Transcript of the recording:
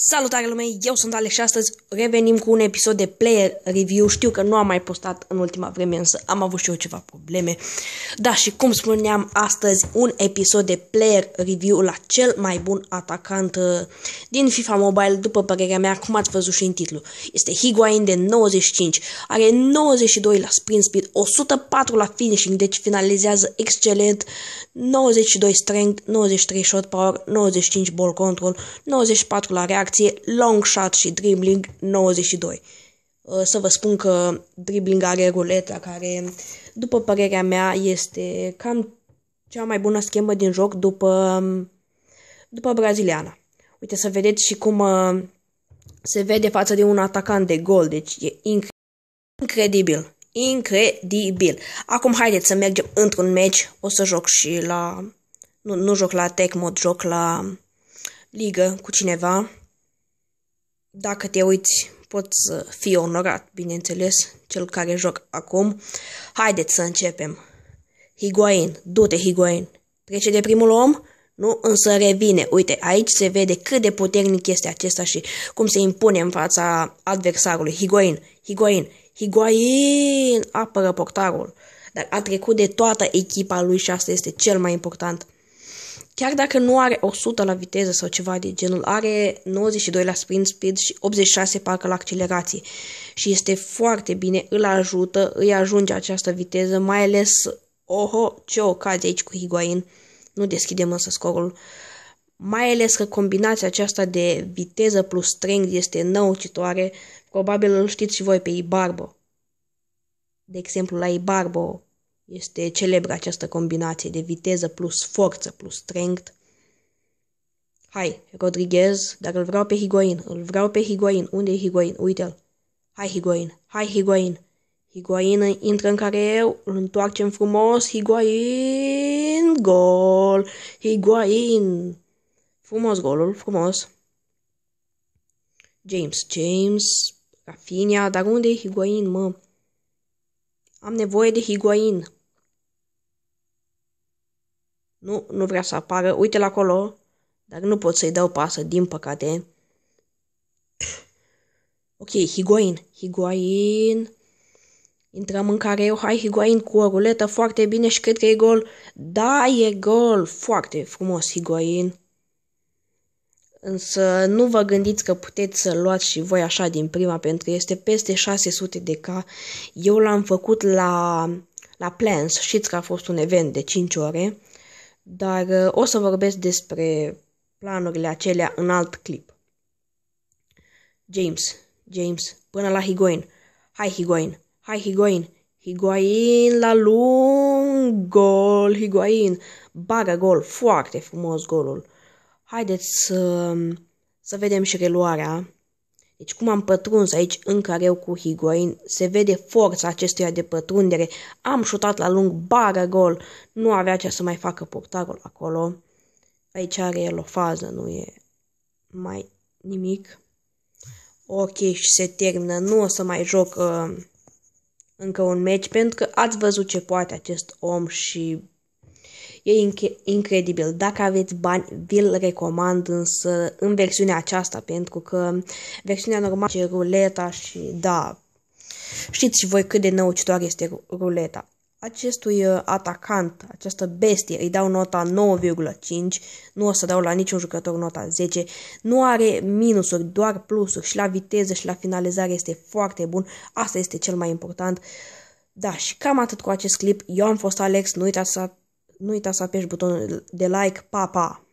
Salutare lume, eu sunt Alex și astăzi revenim cu un episod de player review. Știu că nu am mai postat în ultima vreme, însă am avut și eu ceva probleme. Da, și cum spuneam, astăzi un episod de player review la cel mai bun atacant uh, din FIFA Mobile, după părerea mea, cum ați văzut și în titlu. Este Higuain de 95, are 92 la sprint speed, 104 la finishing, deci finalizează excelent, 92 strength, 93 shot power, 95 ball control, 94 la react reacție long shot și dribbling 92. Uh, să vă spun că dribbling are ruleta care, după părerea mea, este cam cea mai bună schemă din joc după, după braziliana. Uite să vedeți și cum uh, se vede față de un atacant de gol, deci e incredibil. Incredibil. Acum haideți să mergem într-un meci. O să joc și la... Nu, nu joc la tech mod, joc la ligă cu cineva dacă te uiți, poți să fii onorat, bineînțeles, cel care joc acum. Haideți să începem. Higuain, du-te, Higuain. Trece de primul om, nu, însă revine. Uite, aici se vede cât de puternic este acesta și cum se impune în fața adversarului. Higuain, Higuain, Higuain apără portarul. Dar a trecut de toată echipa lui și asta este cel mai important chiar dacă nu are 100 la viteză sau ceva de genul, are 92 la sprint speed și 86 parcă la accelerație și este foarte bine, îl ajută, îi ajunge această viteză, mai ales, oho, ce ocazie aici cu Higuain, nu deschidem însă scorul, mai ales că combinația aceasta de viteză plus strength este năucitoare, probabil îl știți și voi pe Ibarbo. De exemplu, la Ibarbo, este celebră această combinație de viteză plus forță plus strength. Hai, Rodriguez, dar îl vreau pe Higuain, îl vreau pe Higuain. Unde e Higuain? Uite-l. Hai, Higuain, hai, Higuain. Higuain intră în care eu, îl întoarcem frumos, Higuain, gol, Higuain. Frumos golul, frumos. James, James, Rafinha, dar unde e Higuain, mă? Am nevoie de Higuain. Nu, nu vrea să apară. Uite-l acolo. Dar nu pot să-i dau pasă, din păcate. Ok, Higuain. Higuain. Intrăm în care eu, hai Higuain cu o ruletă, foarte bine și cred că e gol. Da, e gol, foarte frumos Higuain. Însă nu vă gândiți că puteți să luați și voi așa din prima, pentru că este peste 600 de K. Eu l-am făcut la, la Plans, știți că a fost un event de 5 ore dar uh, o să vorbesc despre planurile acelea în alt clip. James, James, până la Higuain. Hai Higuain, hai Higuain, Higuain la lung, gol, Higuain. Bagă gol, foarte frumos golul. Haideți să, să vedem și reluarea deci cum am pătruns aici în careu cu Higuain, se vede forța acestuia de pătrundere. Am șutat la lung, bară gol, nu avea ce să mai facă portarul acolo. Aici are el o fază, nu e mai nimic. Ok, și se termină. Nu o să mai joc uh, încă un meci, pentru că ați văzut ce poate acest om și E inc- incredibil. Dacă aveți bani, vi-l recomand, însă în versiunea aceasta, pentru că versiunea normală e ruleta și da, știți și voi cât de năucitoare este ruleta. Acestui uh, atacant, această bestie, îi dau nota 9,5, nu o să dau la niciun jucător nota 10, nu are minusuri, doar plusuri și la viteză și la finalizare este foarte bun, asta este cel mai important. Da, și cam atât cu acest clip, eu am fost Alex, nu uitați să nu uita să apeși butonul de like, pa, pa!